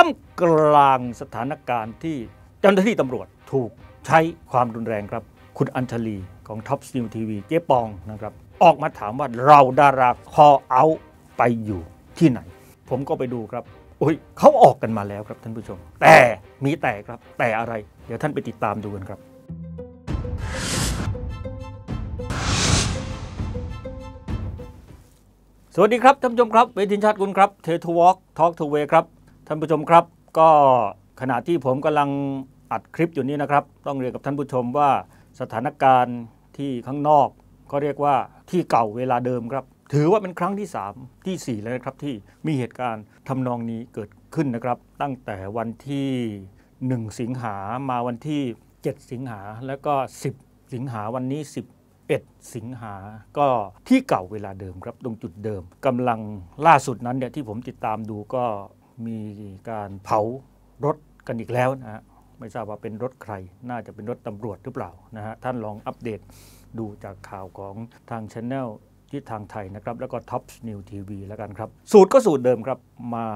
ท่ามกลางสถานการณ์ที่เจ้าหน้าที่ตำรวจถูกใช้ความรุนแรงครับ คุณอัญชลีของท็อปนิวทีวีเจ๊ปองนะครับ ออกมาถามว่าเราดาราคอเอาไปอยู่ที่ไหน ผมก็ไปดูครับโอ้ยเขาออกกันมาแล้วครับท่านผู้ชม แต่มีแต่ครับ แต่อะไรเดี๋ยวท่านไปติดตามดูกันครับ สวัสดีครับท่านผู้ชมครับเวทินชาติคุณครับเททูวอล์กทอล์กทูเวครับท่านผู้ชมครับก็ขณะที่ผมกำลังอัดคลิปอยู่นี้นะครับ ต้องเรียนกับท่านผู้ชมว่าสถานการณ์ที่ข้างนอก ก็เรียกว่าที่เก่าเวลาเดิมครับ ถือว่าเป็นครั้งที่ 3 ที่ 4 แล้วนะครับที่มีเหตุการณ์ทำนองนี้เกิดขึ้นนะครับ ตั้งแต่วันที่ 1 สิงหามาวันที่ 7 สิงหาแล้วก็ 10 สิงหาวันนี้10 1สิงหาก็ที่เก่าเวลาเดิมครับตรงจุดเดิมกำลังล่าสุดนั้นเนี่ยที่ผมติดตามดูก็มีการเผารถกันอีกแล้วนะฮะไม่ทราบว่าเป็นรถใคร น่าจะเป็นรถตำรวจหรือเปล่านะฮะท่านลองอัปเดตดูจากข่าวของทางช anel ที่ทางไทยนะครับแล้วก็ท็อปนิวทีวีแล้วกันครับสูตรก็สูตรเดิมครับมา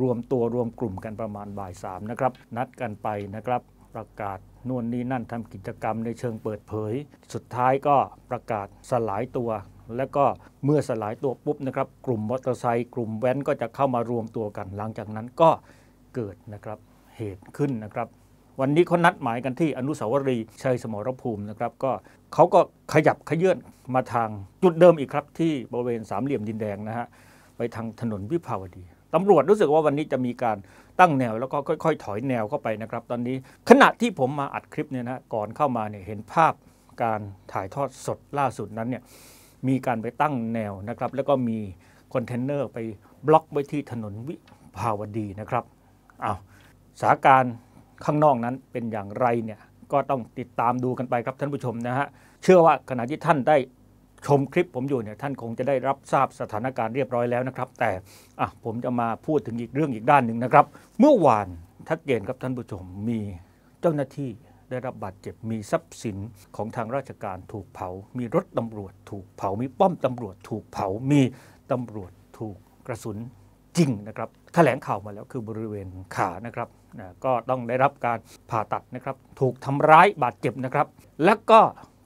รวมตัวรวมกลุ่มกันประมาณบ่ายสามนะครับนัดกันไปนะครับประกาศนวนนี้นั่นทำกิจกรรมในเชิงเปิดเผย สุดท้ายก็ประกาศสลายตัวและก็เมื่อสลายตัวปุ๊บนะครับ กลุ่มมอเตอร์ไซค์ กลุ่มแว้นก็จะเข้ามารวมตัวกัน หลังจากนั้นก็เกิดนะครับ เหตุขึ้นนะครับ วันนี้เขานัดหมายกันที่อนุสาวรีย์ชัยสมรภูมินะครับ ก็เขาก็ขยับขยื่นมาทางจุดเดิมอีกครับที่บริเวณสามเหลี่ยมดินแดงนะฮะ ไปทางถนนวิภาวดี ตำรวจรู้สึกว่าวันนี้จะมีการตั้งแนวแล้วก็ค่อย ๆ ถอยแนวเข้าไปนะครับ ตอนนี้ขณะที่ผมมาอัดคลิปเนี่ยนะ ก่อนเข้ามาเนี่ยเห็นภาพการถ่ายทอดสดล่าสุดนั้นเนี่ยมีการไปตั้งแนวนะครับ แล้วก็มีคอนเทนเนอร์ไปบล็อกไว้ที่ถนนวิภาวดีนะครับอ้าวสาการข้างนอกนั้นเป็นอย่างไรเนี่ยก็ต้องติดตามดูกันไปครับท่านผู้ชมนะฮะเชื่อว่าขณะที่ท่านได้ชมคลิปผมอยู่เนี่ยท่านคงจะได้รับทราบสถานการณ์เรียบร้อยแล้วนะครับ แต่อ่ะผมจะมาพูดถึงอีกเรื่องอีกด้านหนึ่งนะครับ เมื่อวานทัดเจนครับท่านผู้ชมมีเจ้าหน้าที่ได้รับบาดเจ็บ มีทรัพย์สินของทางราชการถูกเผา มีรถตำรวจถูกเผา มีป้อมตำรวจถูกเผา มีตำรวจถูกกระสุนจริงนะครับ แถลงข่าวมาแล้วคือบริเวณขานะครับนะก็ต้องได้รับการผ่าตัดนะครับ ถูกทำร้ายบาดเจ็บนะครับ และก็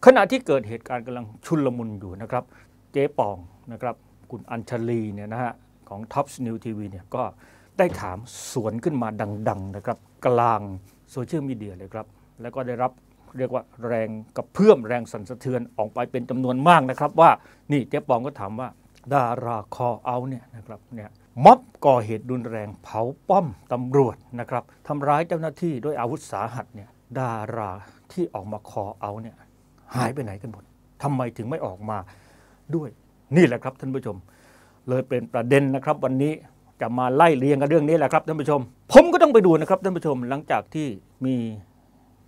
ขณะที่เกิดเหตุการณ์กำลังชุลมุนอยู่นะครับ เจ๊ปองนะครับคุณอัญชลีเนี่ยนะฮะของท็อปส์นิวทีวีเนี่ยก็ได้ถามสวนขึ้นมาดังๆนะครับ กลางโซเชียลมีเดียเลยครับแล้วก็ได้รับเรียกว่าแรงกระเพื่อมแรงสั่นสะเทือนออกไปเป็นจำนวนมากนะครับว่านี่เจ๊ปองก็ถามว่า ดาราคอเอาเนี่ยนะครับเนี่ยม็อบก่อเหตุรุนแรงเผาป้อมตำรวจนะครับทำร้ายเจ้าหน้าที่ด้วยอาวุธสาหัสเนี่ย ดาราที่ออกมาคอเอาเนี่ยหายไปไหนกันหมดทำไมถึงไม่ออกมาด้วยนี่แหละครับท่านผู้ชม เลยเป็นประเด็นนะครับ วันนี้จะมาไล่เรียงกันเรื่องนี้แหละครับท่านผู้ชม ผมก็ต้องไปดูนะครับ ท่านผู้ชมหลังจากที่มี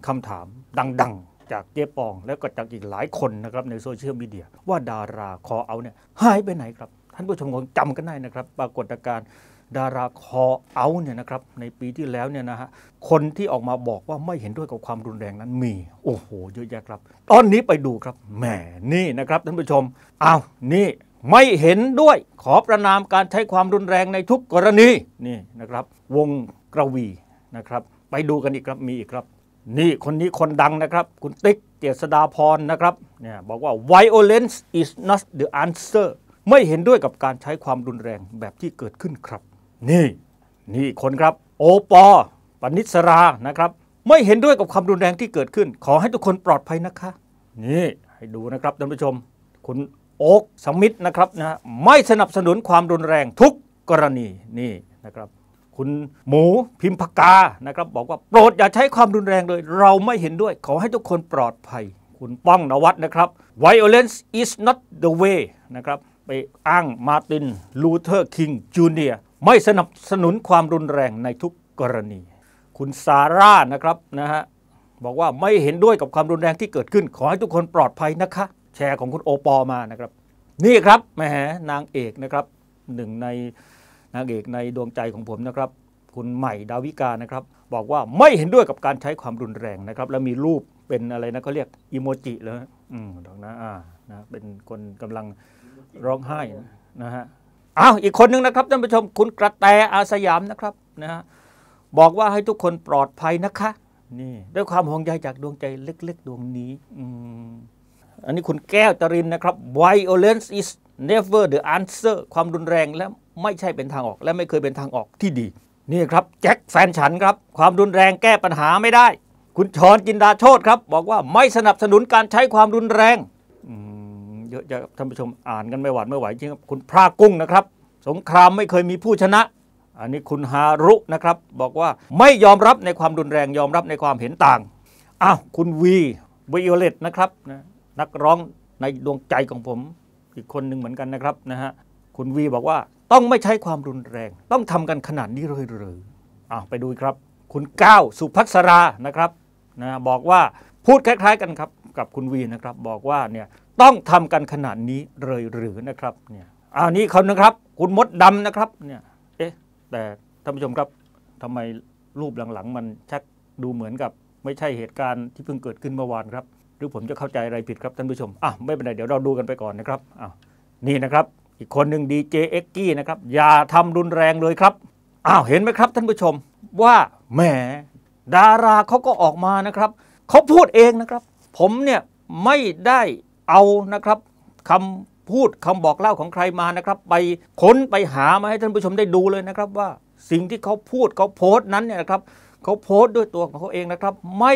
คำถามดังๆจากเจ๊ปอง แล้วก็จากอีกหลายคนนะครับในโซเชียลมีเดีย ว่าดาราคอเอาเนี่ยหายไปไหนครับ ท่านผู้ชมคงจำกันได้นะครับ ปรากฏการณ์ดาราคอเอาเนี่ยนะครับในปีที่แล้วเนี่ยนะฮะคนที่ออกมาบอกว่าไม่เห็นด้วยกับความรุนแรงนั้นมี โอ้โหเยอะแยะครับตอนนี้ไปดูครับแหมนี่นะครับท่านผู้ชมอ้าวนี่ไม่เห็นด้วยขอประนามการใช้ความรุนแรงในทุกกรณี นี่นะครับ วงกระวีนะครับ ไปดูกันอีกครับมีอีกครับนี่คนนี้คนดังนะครับ คุณติ๊กเจษดาพรนะครับ เนี่ยบอกว่า violence is not the answer ไม่เห็นด้วยกับการใช้ความรุนแรงแบบที่เกิดขึ้นครับ นี่ นี่คนครับโอปอปนิสรานะครับ ไม่เห็นด้วยกับความรุนแรงที่เกิดขึ้น ขอให้ทุกคนปลอดภัยนะคะ นี่ ให้ดูนะครับท่านผู้ชม คุณโอ๊กสมิธนะครับนะไม่สนับสนุนความรุนแรงทุกกรณีนี่นะครับคุณหมูพิมพ์พกานะครับบอกว่าโปรดอย่าใช้ความรุนแรงเลย เราไม่เห็นด้วย ขอให้ทุกคนปลอดภัย คุณป้องนวัดนะครับ violence is not the way นะครับไปอ้างมาติน ลูเทอร์คิงจูเนียร์ ไม่สนับสนุนความรุนแรงในทุกกรณี คุณซาร่านะครับนะฮะบอกว่าไม่เห็นด้วยกับความรุนแรงที่เกิดขึ้นขอให้ทุกคนปลอดภัยนะคะแชร์ของคุณโอปอมานะครับ นี่ครับแหมนางเอกนะครับหนึ่งในนางเอกในดวงใจของผมนะครับ คุณใหม่ดาวิกานะครับ บอกว่าไม่เห็นด้วยกับการใช้ความรุนแรงนะครับแล้วมีรูปเป็นอะไรนะเขาเรียกอิโมจิเลยอืมดอกนะอ่านะเป็นคนกำลังร้องไห้นะฮะอ้าวอีกคนหนึ่งนะครับท่านผู้ชมคุณกระแตอาสยามนะครับนะฮะบอกว่าให้ทุกคนปลอดภัยนะคะนี่ด้วยความห่วงใยจากดวงใจเล็กๆ ดวงนี้อืมอันนี้คุณแก้วจรินนะครับ violence is never the answer ความรุนแรงและไม่ใช่เป็นทางออกและไม่เคยเป็นทางออกที่ดี นี่ครับแจ็คแฟนฉันครับ ความรุนแรงแก้ปัญหาไม่ได้ คุณชอนจินดาโชธครับ บอกว่าไม่สนับสนุนการใช้ความรุนแรงเยอะจะท่านผู้ชมอ่านกันไม่หวัดไม่ไหวจริงครับคุณพระกุ้งนะครับ สงครามไม่เคยมีผู้ชนะ อันนี้คุณฮารุนะครับบอกว่าไม่ยอมรับในความรุนแรงยอมรับในความเห็นต่างอ้าวคุณวีวิโอเลตนะครับนักร้องในดวงใจของผมอีกคนหนึ่งเหมือนกันนะครับนะฮะคุณวีบอกว่าต้องไม่ใช้ความรุนแรงต้องทำกันขนาดนี้เลยหรืออ่ะไปดูครับ คุณก้าวสุภัสรานะครับนะบอกว่าพูดคล้าย ๆกันครับ กับคุณวีนะครับ บอกว่าเนี่ยต้องทำกันขนาดนี้เลยหรือนะครับเนี่ยอันนี้เขานะครับ คุณมดดำนะครับ เนี่ย เอ๊ะแต่ท่านผู้ชมครับทำไมรูปหลังๆ มันชักดูเหมือนกับ ไม่ใช่เหตุการณ์ที่เพิ่งเกิดขึ้นเมื่อวานครับ หรือผมจะเข้าใจอะไรผิดครับท่านผู้ชมอ่ะไม่เป็นไรเดี๋ยวเราดูกันไปก่อนนะครับอ่ะนี่นะครับีกคนหนึ่งดีเจเอ็กกี้นะครับอย่าทำรุนแรงเลยครับอ้าวเห็นไหมครับท่านผู้ชม ว่าแหมดาราเขาก็ออกมานะครับเขาพูดเองนะครับ ผมเนี่ยไม่ได้เอานะครับคำพูดคำบอกเล่าของใครมานะครับไปค้นไปหามาให้ท่านผู้ชมได้ดูเลยนะครับ ว่าสิ่งที่เขาพูดเขาโพสต์นั้นเนี่ยนะครับเขาโพสต์ด้วยตัวของเขาเองนะครับ ไม่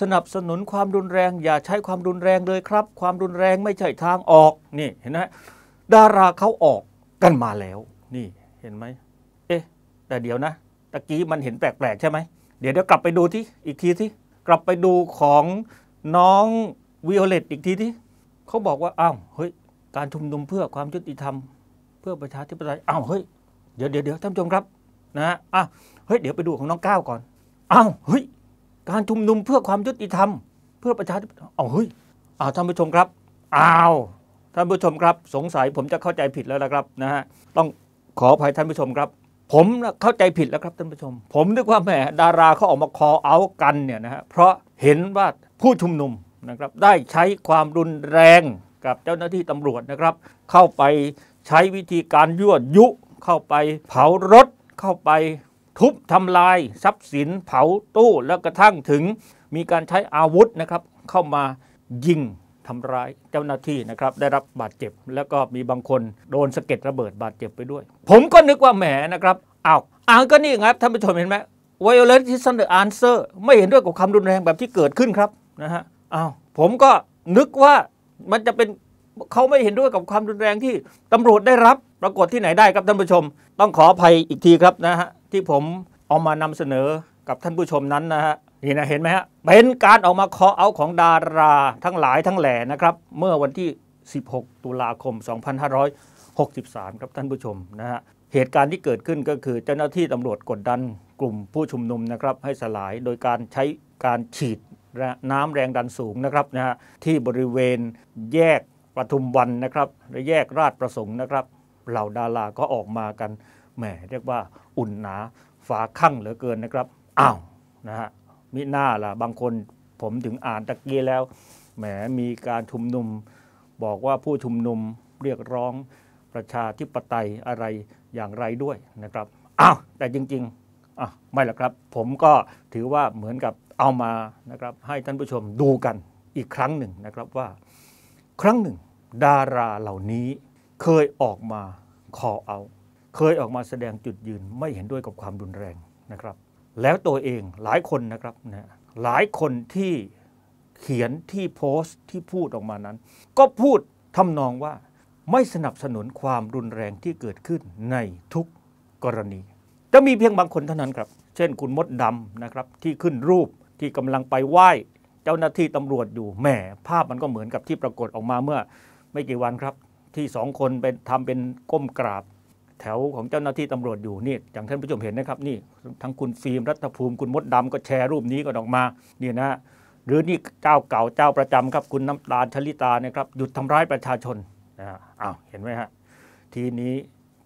สนับสนุนความรุนแรง อย่าใช้ความรุนแรงเลยครับ ความรุนแรงไม่ใช่ทางออกนี่เห็นไหมดาราเขาออกกันมาแล้ว นี่เห็นไหมเอ๊ะแต่เดี๋ยวนะตะกี้มันเห็นแปลกๆใช่ไหมเดี๋ยวเดี๋ยวกลับไปดูที่อีกทีที่กลับไปดูของน้องวิโอเลตอีกทีที่เขาบอกว่าอ้าวเฮ้ย การชุมนุมเพื่อความยุติธรรม เพื่อประชาธิปไตยอ้าวเฮ้ย เดี๋ยวเดี๋ยวเดี๋ยวท่านผู้ชมครับนะะอ้าวเฮ้ยเดี๋ยวไปดูของน้องก้าวก่อนอ้าวเฮ้ย การชุมนุมเพื่อความยุติธรรม เพื่อประชาธิปไตยอ้าวเฮ้ยอ้าวท่านผู้ชมครับอ้าวท่านผู้ชมครับสงสัยผมจะเข้าใจผิดแล้วนะครับนะฮะต้องขออภัยท่านผู้ชมครับ ผมเข้าใจผิดแล้วครับท่านผู้ชม ผมนึกว่าแหมดาราเขาออกมาคอเอากันเนี่ยนะฮะเพราะเห็นว่าผู้ชุมนุมนะครับได้ใช้ความรุนแรงกับเจ้าหน้าที่ตำรวจนะครับ เข้าไปใช้วิธีการยั่วยุ เข้าไปเผารถ เข้าไปทุบทำลายทรัพย์สินเผาตู้แล้วกระทั่งถึงมีการใช้อาวุธนะครับเข้ามายิงทำร้ายเจ้าหน้าที่นะครับได้รับบาดเจ็บ แล้วก็มีบางคนโดนสะเก็ดระเบิด บาดเจ็บไปด้วย ผมก็นึกว่าแหมนะครับอ้าวอ้านก็นี่ครับท่านผู้ชมเห็นไหม violence is the answer ไม่เห็นด้วยกับความรุนแรงแบบที่เกิดขึ้นครับนะฮะอ้าวผมก็นึกว่ามันจะเป็นเขาไม่เห็นด้วยกับความรุนแรงที่ตำรวจได้รับปรากฏที่ไหนได้ครับท่านผู้ชม ต้องขออภัยอีกทีครับนะฮะที่ผมเอามานำเสนอกับท่านผู้ชมนั้นนะฮะนี่นะเห็นไหมฮะเป็นการออกมาคอเอาของดาราทั้งหลายทั้งแหล่นะครับ เมื่อวันที่ 16 ตุลาคม 2563 ครับท่านผู้ชมนะฮะเหตุการณ์ที่เกิดขึ้นก็คือเจ้าหน้าที่ตำรวจกดดันกลุ่มผู้ชุมนุมนะครับ ให้สลายโดยการใช้การฉีดน้ำแรงดันสูงนะครับนะฮะที่บริเวณแยกปทุมวันนะครับและแยกราชประสงค์นะครับเหล่าดาราก็ออกมากันแหมเรียกว่าอุ่นหนาฝาข้างเหลือเกินนะครับอ้าวนะฮะมิหน้าล่ะบางคนผมถึงอ่านตะกี้แล้วแหมมีการชุมนุมบอกว่าผู้ชุมนุมเรียกร้องประชาธิปไตยอะไรอย่างไรด้วยนะครับ อ้าวแต่จริง ๆอ่ะไม่ละครับ ผมก็ถือว่าเหมือนกับเอามานะครับ ให้ท่านผู้ชมดูกันอีกครั้งหนึ่งนะครับว่า ครั้งหนึ่งดาราเหล่านี้เคยออกมาขอเอา เคยออกมาแสดงจุดยืนไม่เห็นด้วยกับความรุนแรงนะครับแล้วตัวเองหลายคนนะครับนะหลายคนที่เขียนที่โพสต์ที่พูดออกมานั้น ก็พูดทำนองว่า ไม่สนับสนุนความรุนแรงที่เกิดขึ้นในทุกกรณี จะมีเพียงบางคนเท่านั้นครับ เช่น คุณมดดำนะครับที่ขึ้นรูปที่กำลังไปไหว้ เจ้าหน้าที่ตำรวจอยู่แหมภาพมันก็เหมือนกับที่ปรากฏออกมาเมื่อไม่กี่วันครับที่สองคนเป็นทำเป็นก้มกราบแถวของเจ้าหน้าที่ตำรวจอยู่นี่ อย่างท่านผู้ชมเห็นนะครับนี่ ทั้งคุณฟิล์มรัฐภูมิ คุณมดดำก็แชร์รูปนี้ก็ออกมานี่นะหรือนี่เจ้าเก่าเจ้าประจำครับคุณน้ำตาลชลิตานะครับหยุดทำร้ายประชาชนนะ อ้าวเห็นไหมฮะทีนี้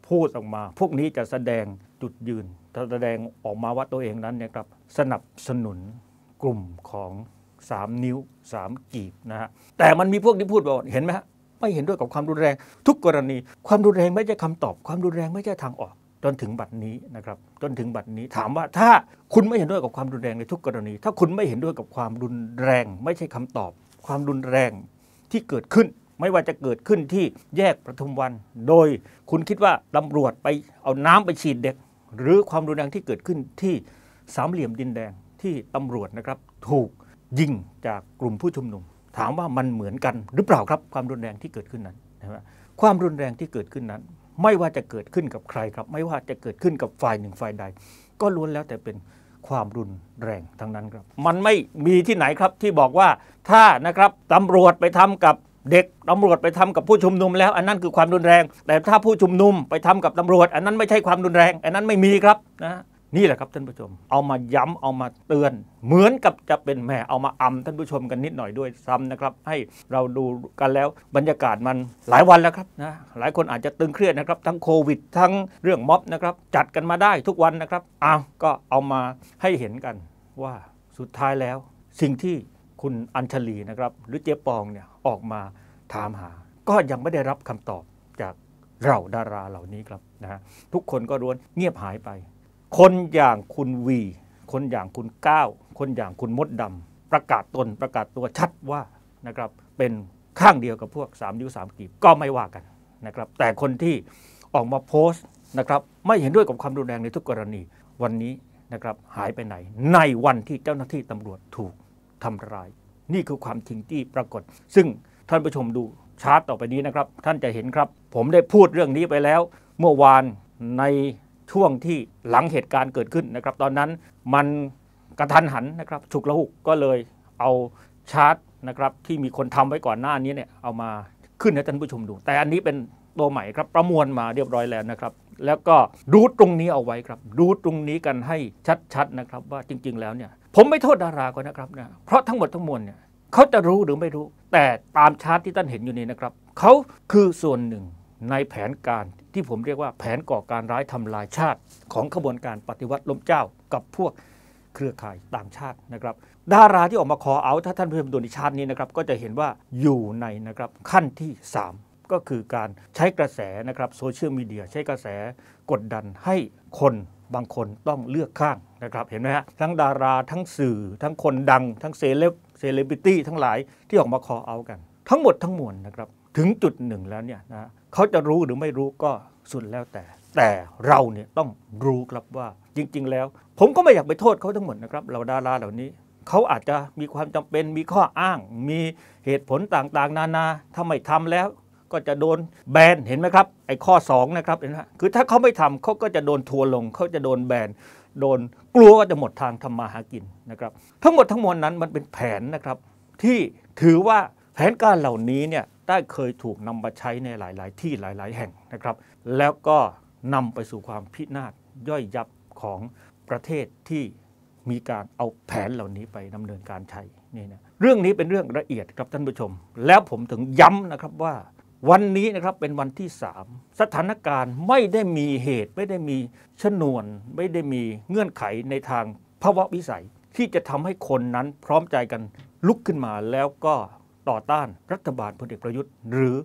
พูดออกมา พวกนี้จะแสดงจุดยืนแสดงออกมาว่าตัวเองนั้นนะครับสนับสนุนกลุ่มของ 3 นิ้ว 3 กีบนะฮะแต่มันมีพวกที่พูดบอกเห็นไหมฮะไม่เห็นด้วยกับความรุนแรงทุกกรณี ความรุนแรงไม่ใช่คาตอบ ความรุนแรงไม่ใช่ทางออก จนถึงบัดนี้นะครับจนถึงบัดนี้ถามว่าถ้าคุณไม่เห็นด้วยกับความรุนแรงในทุกกรณีถ้าคุณไม่เห็นด้วยกับความรุนแรง ไม่ใช่คำตอบความรุนแรงที่เกิดขึ้น ไม่ว่าจะเกิดขึ้นที่แยกประทุมวัน โดยคุณคิดว่าตำรวจไปเอาน้ำไปฉีดเด็ก หรือความรุนแรงที่เกิดขึ้นที่สามเหลี่ยมดินแดงที่ตำรวจนะครับถูกยิงจากกลุ่มผู้ชุมนุมถามว่ามันเหมือนกันหรือเปล่าครับความรุนแรงที่เกิดขึ้นนั้นนะครับความรุนแรงที่เกิดขึ้นนั้น ไม่ว่าจะเกิดขึ้นกับใครครับ ไม่ว่าจะเกิดขึ้นกับฝ่ายหนึ่งฝ่ายใดก็ล้วนแล้วแต่เป็นความรุนแรงทั้งนั้นครับ มันไม่มีที่ไหนครับที่บอกว่าถ้านะครับตำรวจไปทำกับเด็กตำรวจไปทำกับผู้ชุมนุมแล้วอันนั้นคือความรุนแรง แต่ถ้าผู้ชุมนุมไปทำกับตำรวจ อันนั้นไม่ใช่ความรุนแรงอันนั้นไม่มีครับนะนี่แหละครับท่านผู้ชมเอามาย้ำเอามาเตือน เหมือนกับจะเป็นแหมเอามาอำท่านผู้ชมกันนิดหน่อยด้วยซ้ำนะครับ ให้เราดูกันแล้วบรรยากาศมันหลายวันแล้วครับนะหลายคนอาจจะตึงเครียดนะครับ ทั้งโควิด ทั้งเรื่องม็อบนะครับจัดกันมาได้ทุกวันนะครับอ้าวก็เอามาให้เห็นกันว่าสุดท้ายแล้ว สิ่งที่คุณอัญชลีนะครับหรือเจ๊ปองเนี่ยออกมาถามหา ก็ยังไม่ได้รับคำตอบจากเราดาราเหล่านี้ครับนะทุกคนก็ร้วนเงียบหายไปคนอย่างคุณวี คนอย่างคุณก้าวคนอย่างคุณมดดำประกาศตนประกาศตัวชัดว่านะครับเป็นข้างเดียวกับพวก 3 นิ้ว3กีบก็ไม่ว่ากันนะครับ แต่คนที่ออกมาโพสต์นะครับไม่เห็นด้วยกับความรุนแรงในทุกกรณี วันนี้นะครับหายไปไหน ในวันที่เจ้าหน้าที่ตำรวจถูกทำร้าย นี่คือความจริงที่ปรากฏ ซึ่งท่านผู้ชมดูชาร์ตต่อไปนี้นะครับท่านจะเห็นครับ ผมได้พูดเรื่องนี้ไปแล้ว เมื่อวานในช่วงที่หลังเหตุการณ์เกิดขึ้นนะครับตอนนั้นมันกระทันหันนะครับฉุกละหุกก็เลยเอาชาร์ตนะครับที่มีคนทำไว้ก่อนหน้านี้เนี่ยเอามาขึ้นให้ท่านผู้ชมดู แต่อันนี้เป็นตัวใหม่ครับประมวลมาเรียบร้อยแล้วนะครับแล้วก็ดูตรงนี้เอาไว้ครับดูตรงนี้กันให้ชัดๆนะครับว่าจริงๆแล้วเนี่ยผมไม่โทษดาราก็นะครับนะเพราะทั้งหมดทั้งมวลเนี่ยเขาจะรู้หรือไม่รู้ แต่ตามชาร์ตที่ท่านเห็นอยู่นี้นะครับเขาคือส่วนหนึ่งในแผนการที่ผมเรียกว่าแผนก่อการร้ายทำลายชาติของขบวนการปฏิวัติล้มเจ้ากับพวกเครือข่ายต่างชาตินะครับ ดาราที่ออกมาขอเอาถ้าท่านเพิ่มดุลนชาตินี้นะครับก็จะเห็นว่าอยู่ในนะครับขั้นที่ 3 ก็คือการใช้กระแสนะครับโซเชียลมีเดียใช้กระแส กดดันให้คนบางคนต้องเลือกข้างนะครับเห็นไหมฮะทั้งดารา ทั้งสื่อทั้งคนดังทั้งเซเลบเซเลบริตี้ทั้งหลายที่ออกมาคอเอากัน ทั้งหมดทั้งมวลนะครับถึงจุดหนึ่งแล้วเนี่ยนะเขาจะรู้หรือไม่รู้ก็สุดแล้วแต่ แต่เราเนี่ยต้องรู้ครับว่าจริง ๆ แล้ว ผมก็ไม่อยากไปโทษเขาทั้งหมดนะครับเหล่าดาราเหล่านี้เขาอาจจะมีความจำเป็นมีข้ออ้าง มีเหตุผลต่างๆนานา ถ้าไม่ทำแล้ว ก็จะโดนแบนเห็นไหมครับไอ้ข้อ2นะครับเห็นไหมคือถ้าเขาไม่ทำเขาก็จะโดนทัวลงเขาจะโดนแบนโดนกลัวว่าจะหมดทางทำมาหากินนะครับทั้งหมดทั้งมวลนั้นมันเป็นแผนนะครับที่ถือว่าแผนการเหล่านี้เนี่ยได้เคยถูกนำมาใช้ในหลาย ๆ ที่หลาย ๆ แห่งนะครับ แล้วก็นำไปสู่ความพินาศย่อยยับของประเทศที่มีการเอาแผนเหล่านี้ไปดำเนินการใช้นี่นะเรื่องนี้เป็นเรื่องละเอียดครับท่านผู้ชม แล้วผมถึงย้ำนะครับว่า วันนี้นะครับเป็นวันที่ 3 สถานการณ์ไม่ได้มีเหตุ ไม่ได้มีชนวนไม่ได้มีเงื่อนไขในทางภาวะวิสัยที่จะทำให้คนนั้นพร้อมใจกันลุกขึ้นมาแล้วก็ต่อต้านรัฐบาลพลเอกประยุทธ์ หรือ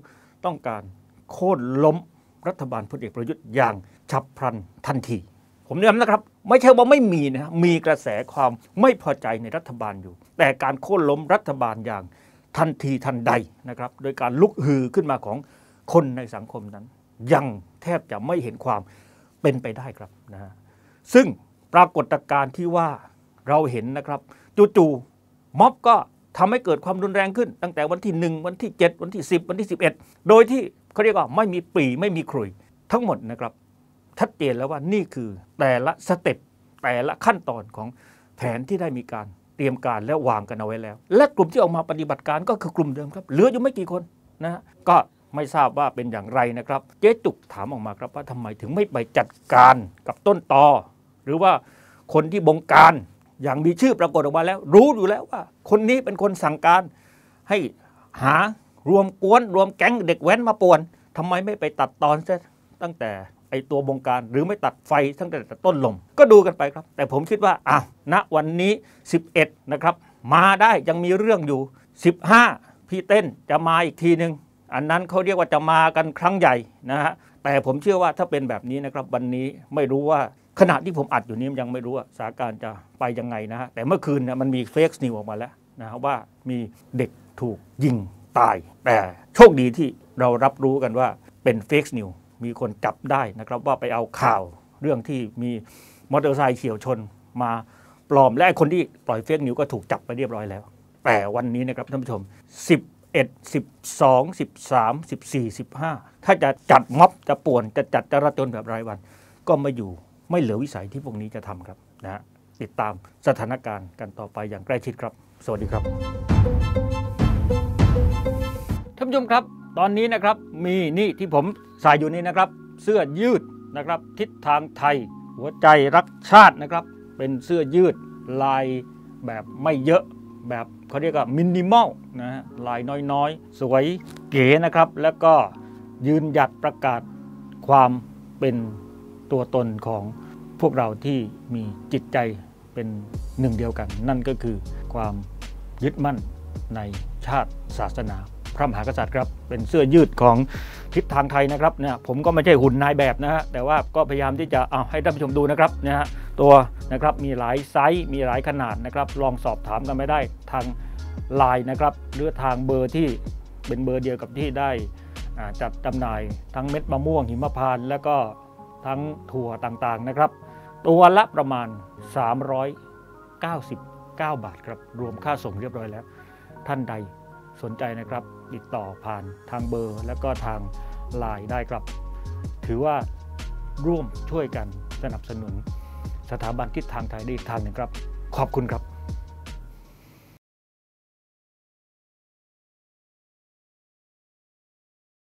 ต้องการโค่นล้มรัฐบาลพลเอกประยุทธ์ อย่างฉับพลันทันที ผมย้ำนะครับไม่ใช่ว่าไม่มีนะมีกระแสความไม่พอใจในรัฐบาลอยู่ แต่การโค่นล้มรัฐบาลอย่างทันทีทันใดนะครับโดยการลุกฮือขึ้นมาของคนในสังคมนั้น ยังแทบจะไม่เห็นความเป็นไปได้ครับนะฮะซึ่งปรากฏการณ์ที่ว่าเราเห็นนะครับ จู่ๆม็อบก็ทำให้เกิดความรุนแรงขึ้นตั้งแต่วันที่ 1 วันที่ 7 วันที่ 10 วันที่ 11 โดยที่เขาเรียกว่าไม่มีปีไม่มีครุย ทั้งหมดนะครับชัดเจนแล้วว่านี่คือแต่ละสเต็ปแต่ละขั้นตอนของแผนที่ได้มีการเตรียมการและวางกันเอาไว้แล้ว และกลุ่มที่ออกมาปฏิบัติการก็คือกลุ่มเดิมครับเหลืออยู่ไม่กี่คนนะก็ไม่ทราบว่าเป็นอย่างไรนะครับ เจ๊จุกถามออกมาครับว่าทำไมถึงไม่ไปจัดการกับต้นตอหรือว่าคนที่บงการอย่างมีชื่อปรากฏออกมาแล้วรู้อยู่แล้วว่า คนนี้เป็นคนสั่งการให้หารวมกวน รวมแก๊งเด็กแว้นมาป่วน ทำไมไม่ไปตัดตอนซะตั้งแต่ไอตัวบงการ หรือไม่ตัดไฟตั้งแต่ต้นลม ก็ดูกันไปครับ แต่ผมคิดว่าอ้าวณวันนี้ 11 นะครับ มาได้ยังมีเรื่องอยู่ 15 พี่เต้นจะมาอีกทีหนึ่งอันนั้นเขาเรียกว่าจะมากันครั้งใหญ่นะฮะแต่ผมเชื่อว่าถ้าเป็นแบบนี้นะครับวันนี้ไม่รู้ว่าขณะที่ผมอัดอยู่นี้ ยังไม่รู้ว่าสถานการณ์จะไปยังไงนะฮะแต่เมื่อคืนนะมันมีเฟกซ์นิวออกมาแล้วนะว่ามีเด็กถูกยิงตาย แต่โชคดีที่เรารับรู้กันว่าเป็นเฟกซ์นิวมีคนจับได้นะครับ ว่าไปเอาข่าว เรื่องที่มีมอเตอร์ไซค์เฉียวชนมาปลอมและคนที่ปล่อยเฟกซ์นิวก็ถูกจับไปเรียบร้อยแล้ว แต่วันนี้นะครับท่านผู้ชม 11 12 13 14 15 ถ้าจะจัดม็อบจะป่วนจะจัดจราจนแบบรายวันก็มาอยู่ไม่เหลือวิสัยที่พวกนี้จะทำครับนะฮะติดตามสถานการณ์กันต่อไปอย่างใกล้ชิดครับ สวัสดีครับท่านผู้ชมครับ ตอนนี้นะครับมีนี่ที่ผมใส่อยู่นี่นะครับ เสื้อยืดนะครับ ทิศทางไทย หัวใจรักชาตินะครับ เป็นเสื้อยืดลายแบบไม่เยอะแบบเขาเรียกว่ามินิมอลนะฮะลายน้อยๆ สวยเก๋นะครับ แล้วก็ยืนหยัดประกาศความเป็นตัวตนของพวกเราที่มีจิตใจเป็นหนึ่งเดียวกัน นั่นก็คือความยึดมั่นในชาติศาสนา พระมหากษัตริย์ครับเป็นเสื้อยืดของทิศทางไทยนะครับเนี่ยผมก็ไม่ใช่หุ่นนายแบบนะฮะแต่ว่าก็พยายามที่จะเอาให้ท่านผู้ชมดูนะครับเนีฮะตัวนะครับมีหลายไซส์ มีหลายขนาดนะครับลองสอบถามกันไม่ได้ทางไลน์นะครับหรือทางเบอร์ที่เป็นเบอร์เดียวกับที่ได้จัดจำหน่ายทั้งเม็ดมะม่วงหิมพานต์แล้วก็ทั้งถั่วต่างๆนะครับ ตัวละประมาณ 399 บาทครับ รวมค่าส่งเรียบร้อยแล้ว ท่านใดสนใจนะครับ ติดต่อผ่านทางเบอร์และก็ทางไลน์ได้ครับ ถือว่าร่วมช่วยกันสนับสนุน สถาบันทิศทางไทยได้อีกทางหนึ่งครับ ขอบคุณครับ